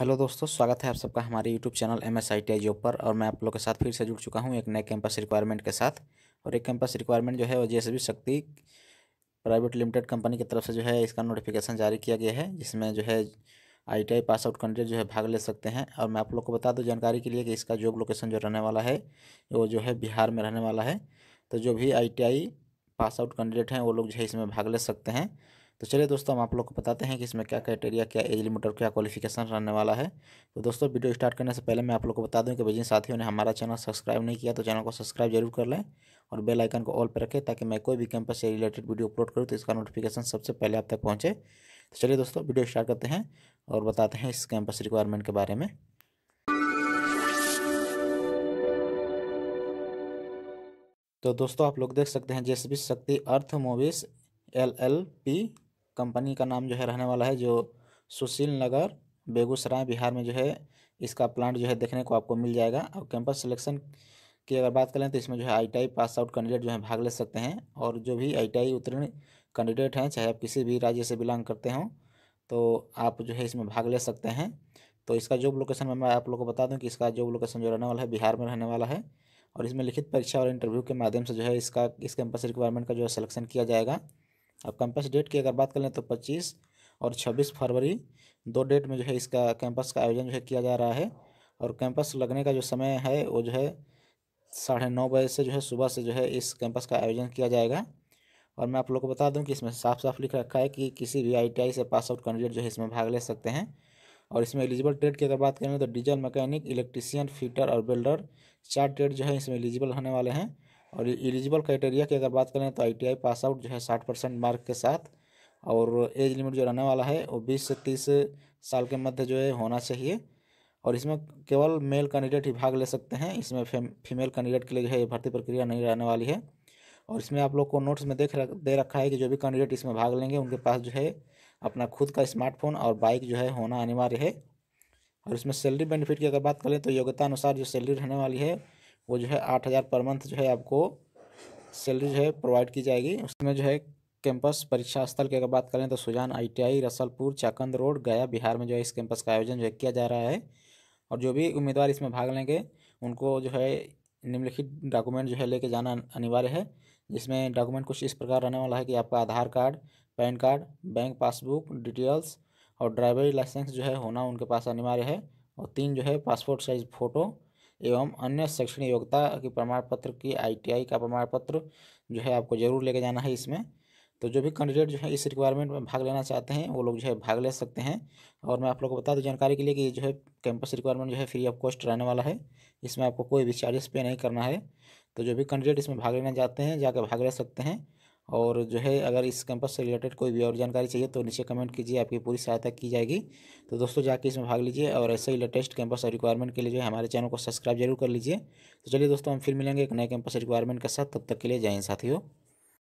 hello दोस्तों स्वागत है आप सबका हमारे YouTube channel M S I T I पर और मैं आप लोग के साथ फिर से जुड़ चुका हूँ एक नए कैंपस रिक्वायरमेंट के साथ और एक कैंपस रिक्वायरमेंट जो है वो जे शक्ति प्राइवेट लिमिटेड कंपनी की तरफ से जो है इसका नोटिफिकेशन जारी किया गया है जिसमें जो है I T I pass out candidate जो है भाग ले सकते हैं और मैं आप लोग को बता दूँ जानकारी के लिए कि इसका जॉब लोकेशन जो रहने वाला है वो जो है बिहार में रहने वाला है तो जो भी I T I pass out candidate हैं वो लोग जो है इसमें भाग ले सकते हैं तो चलिए दोस्तों हम आप लोग को बताते हैं कि इसमें क्या क्राइटेरिया क्या एज लिमिट और क्या क्वालिफिकेशन रहने वाला है तो दोस्तों वीडियो स्टार्ट करने से पहले मैं आप लोग को बता दूं कि जिन साथियों ने हमारा चैनल सब्सक्राइब नहीं किया तो चैनल को सब्सक्राइब जरूर कर लें और बेल आइकन को ऑल पर रखें ताकि मैं कोई भी कैंपस से रिलेटेड वीडियो अपलोड करूँ तो इसका नोटिफिकेशन सबसे पहले आप तक पहुँचे तो चलिए दोस्तों वीडियो स्टार्ट करते हैं और बताते हैं इस कैंपस रिक्वायरमेंट के बारे में तो दोस्तों आप लोग देख सकते हैं जैसे भी Shakti earth movers L L P company का नाम जो है रहने वाला है जो सुशील नगर बेगूसराय बिहार में जो है इसका प्लांट जो है देखने को आपको मिल जाएगा और कैंपस सिलेक्शन की अगर बात करें तो इसमें जो है आई पास आउट कैंडिडेट जो है भाग ले सकते हैं और जो भी आई उत्तीर्ण कैंडिडेट हैं चाहे आप किसी भी राज्य से बिलोंग करते हों तो आप जो है इसमें भाग ले सकते हैं तो इसका जॉब लोकेशन में मैं आप लोग को बता दूं कि इसका जॉब लोकेशन जो रहने वाला है बिहार में रहने वाला है और इसमें लिखित परीक्षा और इंटरव्यू के माध्यम से जो है इसका इस कैंपस रिक्वायरमेंट का जो है सिलेक्शन किया जाएगा अब कैंपस डेट की अगर बात कर लें तो पच्चीस और छब्बीस फरवरी दो डेट में जो है इसका कैंपस का आयोजन जो है किया जा रहा है और कैंपस लगने का जो समय है वो जो है साढ़े नौ बजे से जो है सुबह से जो है इस कैंपस का आयोजन किया जाएगा और मैं आप लोग को बता दूं कि इसमें साफ साफ लिख रखा है कि किसी भी आईटीआई से पास आउट कैंडिडेट जो है इसमें भाग ले सकते हैं और इसमें एलिजिबल ट्रेड की अगर बात करें तो डीजल मैकेनिक इलेक्ट्रीशियन फिटर और बिल्डर चार ट्रेड जो है इसमें एलिजिबल होने वाले हैं और एलिजिबल क्राइटेरिया की अगर बात करें तो आई पास आउट जो है साठ परसेंट मार्क के साथ और एज लिमिट जो रहने वाला है वो बीस से तीस साल के मध्य जो है होना चाहिए और इसमें केवल मेल कैंडिडेट ही भाग ले सकते हैं इसमें फीमेल कैंडिडेट के लिए जो है भर्ती प्रक्रिया नहीं रहने वाली है और इसमें आप लोग को नोट्स में देख रख दे रखा है कि जो भी कैंडिडेट इसमें भाग लेंगे उनके पास जो है अपना खुद का स्मार्टफोन और बाइक जो है होना अनिवार्य है और इसमें सैलरी बेनिफिट की अगर बात करें तो योग्यता अनुसार जो सैलरी रहने वाली है वो जो है आठ हज़ार पर मंथ जो है आपको सैलरी जो है प्रोवाइड की जाएगी उसमें जो है कैंपस परीक्षा स्थल की अगर बात करें तो सुजान आईटीआई रसलपुर चाकंद रोड गया बिहार में जो है इस कैंपस का आयोजन जो है किया जा रहा है और जो भी उम्मीदवार इसमें भाग लेंगे उनको जो है निम्नलिखित डॉक्यूमेंट जो है लेके जाना अनिवार्य है जिसमें डॉक्यूमेंट कुछ इस प्रकार रहने वाला है कि आपका Aadhaar card pan card bank passbook details और ड्राइवरी लाइसेंस जो है होना उनके पास अनिवार्य है और तीन जो है पासपोर्ट साइज़ फ़ोटो एवं अन्य शैक्षणिक योग्यता के प्रमाण पत्र की आईटीआई का प्रमाण पत्र जो है आपको जरूर लेके जाना है इसमें तो जो भी कैंडिडेट जो है इस रिक्वायरमेंट में भाग लेना चाहते हैं वो लोग जो है भाग ले सकते हैं और मैं आप लोग को बता दूँ जानकारी के लिए कि जो है कैंपस रिक्वायरमेंट जो है फ्री ऑफ कॉस्ट रहने वाला है इसमें आपको कोई भी चार्जेस पे नहीं करना है तो जो भी कैंडिडेट इसमें भाग लेना चाहते हैं जाकर भाग ले सकते हैं और जो है अगर इस कैंपस से रिलेटेड कोई भी और जानकारी चाहिए तो नीचे कमेंट कीजिए आपकी पूरी सहायता की जाएगी तो दोस्तों जाके इसमें भाग लीजिए और ऐसे ही लेटेस्ट कैंपस रिक्वायरमेंट के लिए जो है हमारे चैनल को सब्सक्राइब जरूर कर लीजिए तो चलिए दोस्तों हम फिर मिलेंगे एक नए कैंपस रिक्वायरमेंट के साथ तब तक के लिए जय हिंद साथियों